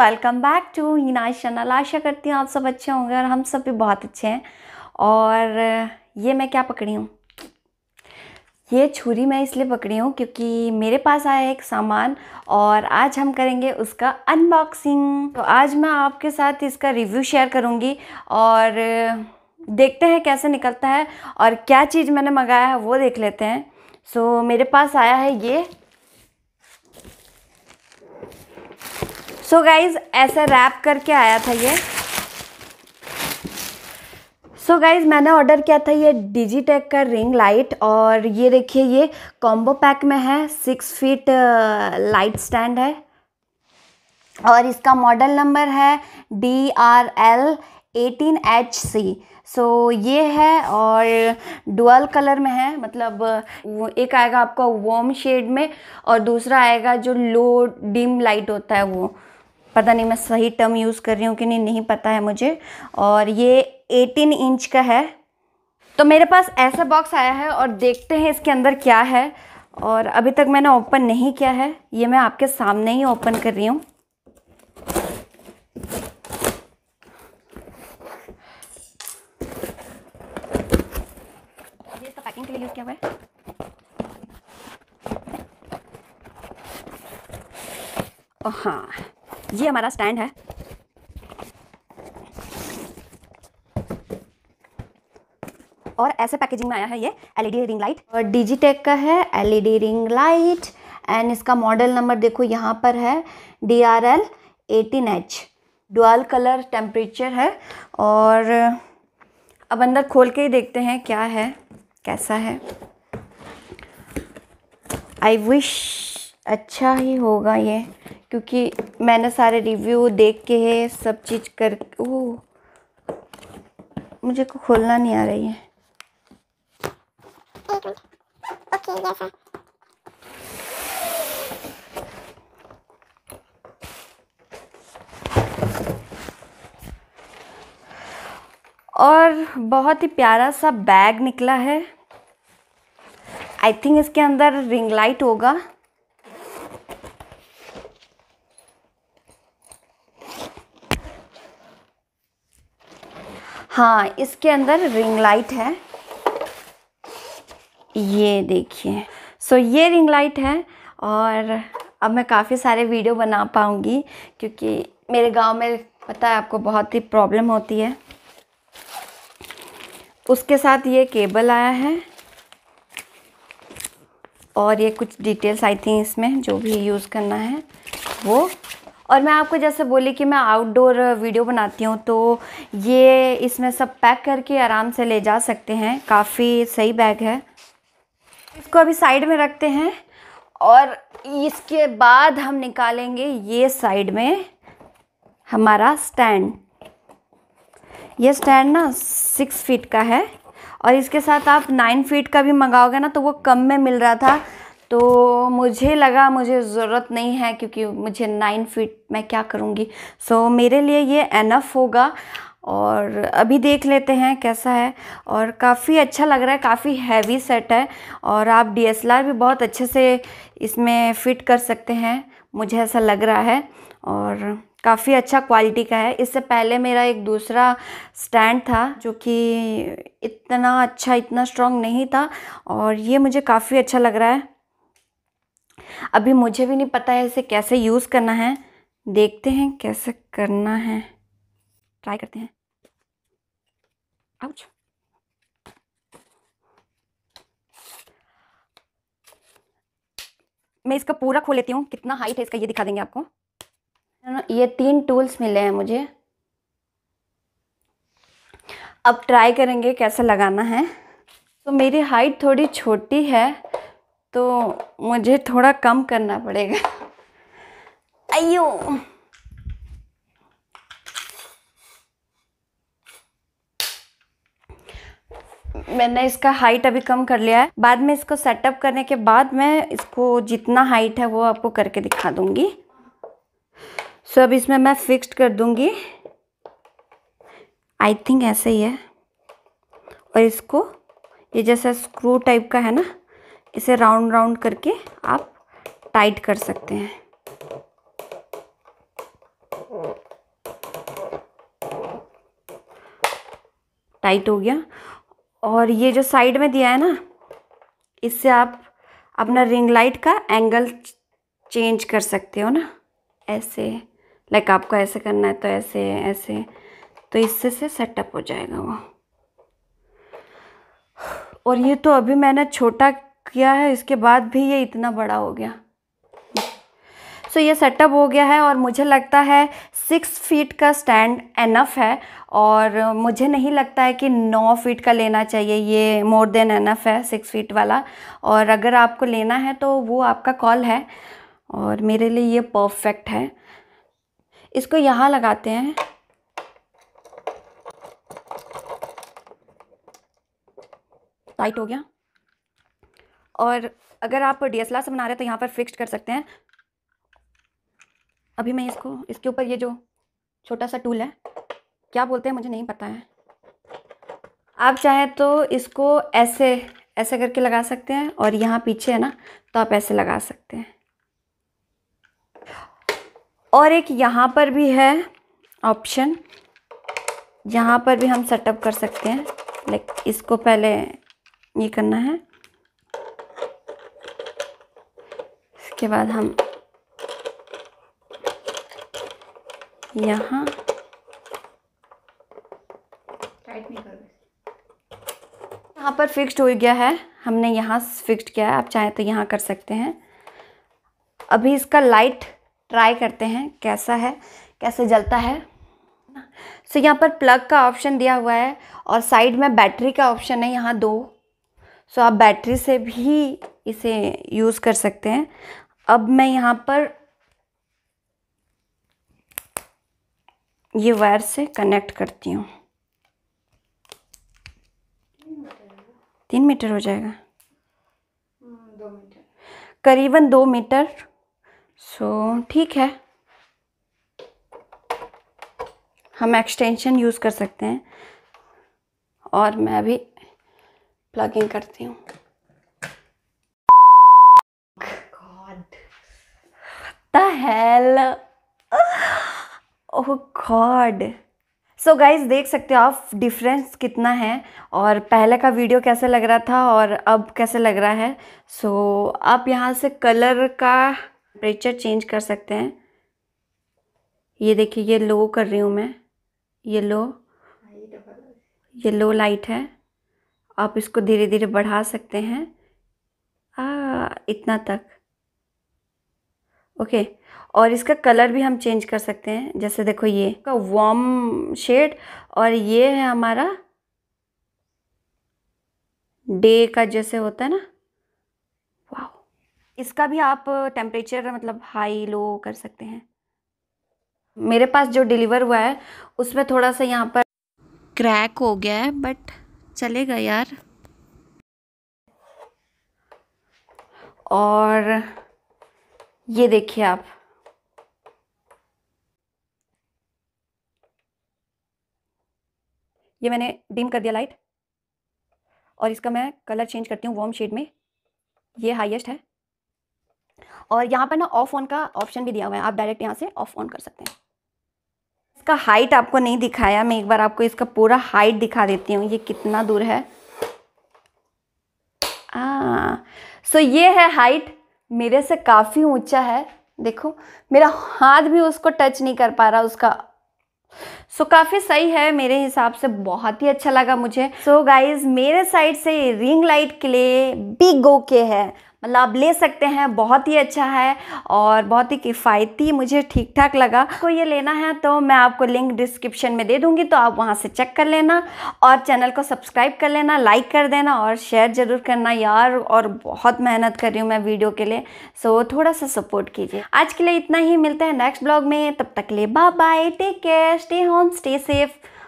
Welcome back to Hina's channel आशा करती हूँ आप सब अच्छे होंगे और हम सब भी बहुत अच्छे हैं और ये मैं क्या पकड़ी हूँ ये छुरी मैं इसलिए पकड़ी हूँ क्योंकि मेरे पास आया एक सामान और आज हम करेंगे उसका अनबॉक्सिंग तो आज मैं आपके साथ इसका रिव्यू शेयर करूँगी और देखते हैं कैसे निकलता है और क्या चीज़ मैंने मंगाया है वो देख लेते हैं सो मेरे पास आया है ये सो so गाइज ऐसा रैप करके आया था ये सो so गाइज़ मैंने ऑर्डर किया था ये टेक का रिंग लाइट और ये देखिए ये कॉम्बो पैक में है सिक्स फीट लाइट स्टैंड है और इसका मॉडल नंबर है D R L eighteen H C so ये है और डुअल कलर में है मतलब एक आएगा आपका वॉम शेड में और दूसरा आएगा जो लो डिम लाइट होता है वो पता नहीं मैं सही टर्म यूज़ कर रही हूँ कि नहीं नहीं पता है मुझे और ये 18 इंच का है तो मेरे पास ऐसा बॉक्स आया है और देखते हैं इसके अंदर क्या है और अभी तक मैंने ओपन नहीं किया है ये मैं आपके सामने ही ओपन कर रही हूँ क्या हुआ है हाँ ये हमारा स्टैंड है और ऐसे पैकेजिंग में आया है ये एलईडी रिंग लाइट और डिजीटेक का है एलईडी रिंग लाइट एंड इसका मॉडल नंबर देखो यहाँ पर है D R L eighteen H dual colour temperature है और अब अंदर खोल के ही देखते हैं क्या है कैसा है आई विश अच्छा ही होगा ये क्योंकि मैंने सारे रिव्यू देख के है सब चीज़ कर ओ मुझे को खोलना नहीं आ रही है और बहुत ही प्यारा सा बैग निकला है आई थिंक इसके अंदर रिंग लाइट होगा हाँ इसके अंदर रिंग लाइट है ये देखिए सो so, ये रिंग लाइट है और अब मैं काफ़ी सारे वीडियो बना पाऊँगी क्योंकि मेरे गांव में पता है आपको बहुत ही प्रॉब्लम होती है उसके साथ ये केबल आया है और ये कुछ डिटेल्स आई थी इसमें जो भी यूज़ करना है वो और मैं आपको जैसे बोली कि मैं आउटडोर वीडियो बनाती हूँ तो ये इसमें सब पैक करके आराम से ले जा सकते हैं काफ़ी सही बैग है इसको अभी साइड में रखते हैं और इसके बाद हम निकालेंगे ये साइड में हमारा स्टैंड ये स्टैंड ना सिक्स फीट का है और इसके साथ आप नाइन फीट का भी मंगाओगे ना तो वो कम में मिल रहा था तो मुझे लगा मुझे ज़रूरत नहीं है क्योंकि मुझे नाइन फीट मैं क्या करूँगी सो so, मेरे लिए ये एनफ होगा और अभी देख लेते हैं कैसा है और काफ़ी अच्छा लग रहा है काफ़ी हैवी सेट है और आप डी भी बहुत अच्छे से इसमें फ़िट कर सकते हैं मुझे ऐसा लग रहा है और काफ़ी अच्छा क्वालिटी का है इससे पहले मेरा एक दूसरा स्टैंड था जो कि इतना अच्छा इतना स्ट्रॉन्ग नहीं था और ये मुझे काफ़ी अच्छा लग रहा है अभी मुझे भी नहीं पता है इसे कैसे यूज़ करना है देखते हैं कैसे करना है ट्राई करते हैं आउच मैं इसका पूरा खो लेती हूँ कितना हाइट है इसका ये दिखा देंगे आपको ये तीन टूल्स मिले हैं मुझे अब ट्राई करेंगे कैसे लगाना है तो मेरी हाइट थोड़ी छोटी है तो मुझे थोड़ा कम करना पड़ेगा अयो मैंने इसका हाइट अभी कम कर लिया है बाद में इसको सेटअप करने के बाद मैं इसको जितना हाइट है वो आपको करके दिखा दूंगी सो so, अब इसमें मैं फिक्स्ड कर दूंगी आई थिंक ऐसे ही है और इसको ये जैसा स्क्रू टाइप का है ना इसे राउंड राउंड करके आप टाइट कर सकते हैं टाइट हो गया और ये जो साइड में दिया है ना इससे आप अपना रिंग लाइट का एंगल चेंज कर सकते हो ना ऐसे लाइक आपको ऐसे करना है तो ऐसे ऐसे तो इससे से सेटअप हो जाएगा वो और ये तो अभी मैंने छोटा किया है इसके बाद भी ये इतना बड़ा हो गया सो so, ये सेटअप हो गया है और मुझे लगता है सिक्स फीट का स्टैंड एनफ है और मुझे नहीं लगता है कि नौ फीट का लेना चाहिए ये मोर देन एनफ है सिक्स फीट वाला और अगर आपको लेना है तो वो आपका कॉल है और मेरे लिए ये परफेक्ट है इसको यहाँ लगाते हैं टाइट हो गया और अगर आप डी एस से बना रहे हैं तो यहाँ पर फिक्स कर सकते हैं अभी मैं इसको इसके ऊपर ये जो छोटा सा टूल है क्या बोलते हैं मुझे नहीं पता है आप चाहें तो इसको ऐसे ऐसे करके लगा सकते हैं और यहाँ पीछे है ना तो आप ऐसे लगा सकते हैं और एक यहाँ पर भी है ऑप्शन यहाँ पर भी हम सेटअप कर सकते हैं लाइक इसको पहले ये करना है उसके बाद हम यहाँ यहाँ पर फिक्स्ड हो गया है हमने यहाँ फिक्स्ड किया है आप चाहें तो यहाँ कर सकते हैं अभी इसका लाइट ट्राई करते हैं कैसा है कैसे जलता है सो so, यहाँ पर प्लग का ऑप्शन दिया हुआ है और साइड में बैटरी का ऑप्शन है यहाँ दो सो so, आप बैटरी से भी इसे यूज़ कर सकते हैं अब मैं यहाँ पर ये वायर से कनेक्ट करती हूँ तीन मीटर हो जाएगा करीबन दो मीटर सो ठीक है हम एक्सटेंशन यूज़ कर सकते हैं और मैं अभी प्लगिंग करती हूँ the hell? oh God. So so guys देख सकते हो आप डिफरेंस कितना है और पहले का वीडियो कैसे लग रहा था और अब कैसे लग रहा है सो so, आप यहाँ से कलर का टेम्परेचर चेंज कर सकते हैं ये देखिए ये लो कर रही हूँ मैं ये लो ये लो लाइट है आप इसको धीरे धीरे बढ़ा सकते हैं आ, इतना तक ओके और इसका कलर भी हम चेंज कर सकते हैं जैसे देखो ये का वार्म शेड और ये है हमारा डे का जैसे होता है ना वाह इसका भी आप टेम्परेचर मतलब हाई लो कर सकते हैं मेरे पास जो डिलीवर हुआ है उसमें थोड़ा सा यहाँ पर क्रैक हो गया है बट चलेगा यार और ये देखिए आप ये मैंने डिम कर दिया लाइट और इसका मैं कलर चेंज करती हूँ वॉर्म शेड में ये हाईएस्ट है और यहाँ पर ना ऑफ ऑन का ऑप्शन भी दिया हुआ है आप डायरेक्ट यहाँ से ऑफ ऑन कर सकते हैं इसका हाइट आपको नहीं दिखाया मैं एक बार आपको इसका पूरा हाइट दिखा देती हूँ ये कितना दूर है सो हाँ। so ये है हाइट मेरे से काफ़ी ऊंचा है देखो मेरा हाथ भी उसको टच नहीं कर पा रहा उसका सो so, काफ़ी सही है मेरे हिसाब से बहुत ही अच्छा लगा मुझे सो so, गाइज मेरे साइड से रिंग लाइट के लिए बिग ओके है मतलब आप ले सकते हैं बहुत ही अच्छा है और बहुत ही किफ़ायती मुझे ठीक ठाक लगा को ये लेना है तो मैं आपको लिंक डिस्क्रिप्शन में दे दूँगी तो आप वहाँ से चेक कर लेना और चैनल को सब्सक्राइब कर लेना लाइक कर देना और शेयर ज़रूर करना यार और बहुत मेहनत कर रही हूँ मैं वीडियो के लिए सो थोड़ा सा सपोर्ट कीजिए आज के लिए इतना ही मिलते हैं नेक्स्ट ब्लॉग में तब तक ले bye take care stay home stay safe